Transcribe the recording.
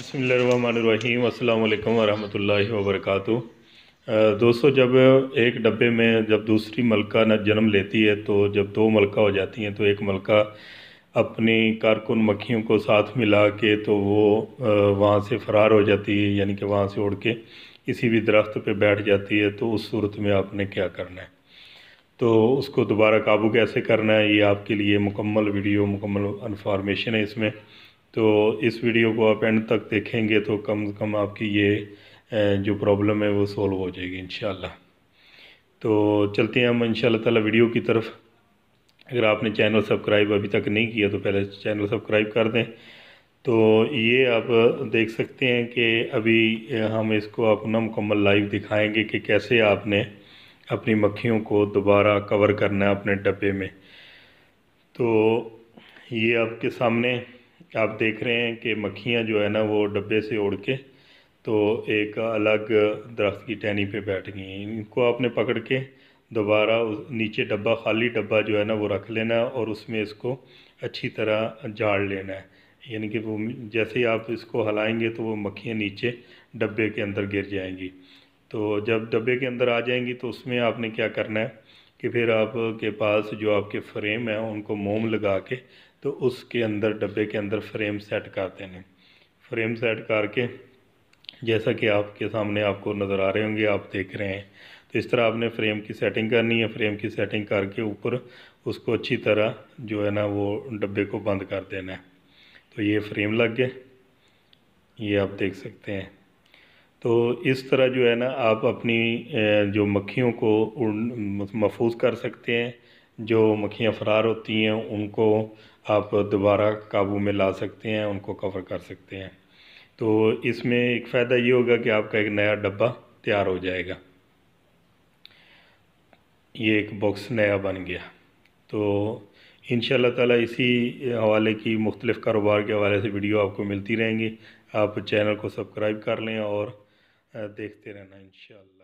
बसमीम अल्लाम वरहमल वबरक दोस्तों जब एक डब्बे में जब दूसरी मलका न जन्म लेती है तो जब दो मलका हो जाती हैं तो एक मलका अपनी कारकुन मक्खियों को साथ मिला के तो वो वहाँ से फ़रार हो जाती है यानी कि वहाँ से उड़ के किसी भी दरख्त पे बैठ जाती है तो उस सूरत में आपने क्या करना है तो उसको दोबारा काबू कैसे करना है ये आपके लिए मुकम्मल वीडियो मुकम्मल इन्फॉर्मेशन है इसमें तो इस वीडियो को आप एंड तक देखेंगे तो कम से कम आपकी ये जो प्रॉब्लम है वो सॉल्व हो जाएगी इंशाल्लाह तो चलते हैं हम इन ताला वीडियो की तरफ अगर आपने चैनल सब्सक्राइब अभी तक नहीं किया तो पहले चैनल सब्सक्राइब कर दें तो ये आप देख सकते हैं कि अभी हम इसको अपना मुकम्मल लाइव दिखाएंगे कि कैसे आपने अपनी मक्खियों को दोबारा कवर करना है अपने डब्बे में तो ये आपके सामने आप देख रहे हैं कि मक्खियाँ जो है ना वो डब्बे से उड़ के तो एक अलग दरख्त की टहनी पे बैठ गई इनको आपने पकड़ के दोबारा नीचे डब्बा खाली डब्बा जो है ना वो रख लेना है और उसमें इसको अच्छी तरह झाड़ लेना है यानी कि वो जैसे ही आप इसको हलाएंगे तो वो मक्खियाँ नीचे डब्बे के अंदर गिर जाएंगी तो जब डब्बे के अंदर आ जाएंगी तो उसमें आपने क्या करना है कि फिर आपके पास जो आपके फ्रेम हैं उनको मोम लगा के तो उसके अंदर डब्बे के अंदर फ्रेम सेट कर हैं फ्रेम सेट करके जैसा कि आपके सामने आपको नज़र आ रहे होंगे आप देख रहे हैं तो इस तरह आपने फ्रेम की सेटिंग करनी है फ्रेम की सेटिंग करके ऊपर उसको अच्छी तरह जो है ना वो डब्बे को बंद कर देना है तो ये फ्रेम लग गए ये आप देख सकते हैं तो इस तरह जो है ना आप अपनी जो मक्खियों को महफूज कर सकते हैं जो मक्खियाँ फ़रार होती हैं उनको आप दोबारा काबू में ला सकते हैं उनको कवर कर सकते हैं तो इसमें एक फ़ायदा ये होगा कि आपका एक नया डब्बा तैयार हो जाएगा ये एक बॉक्स नया बन गया तो इन ताला इसी हवाले की मुख्तलिफ़ कारोबार के हवाले से वीडियो आपको मिलती रहेंगी आप चैनल को सब्सक्राइब कर लें और देखते रहना इनशाला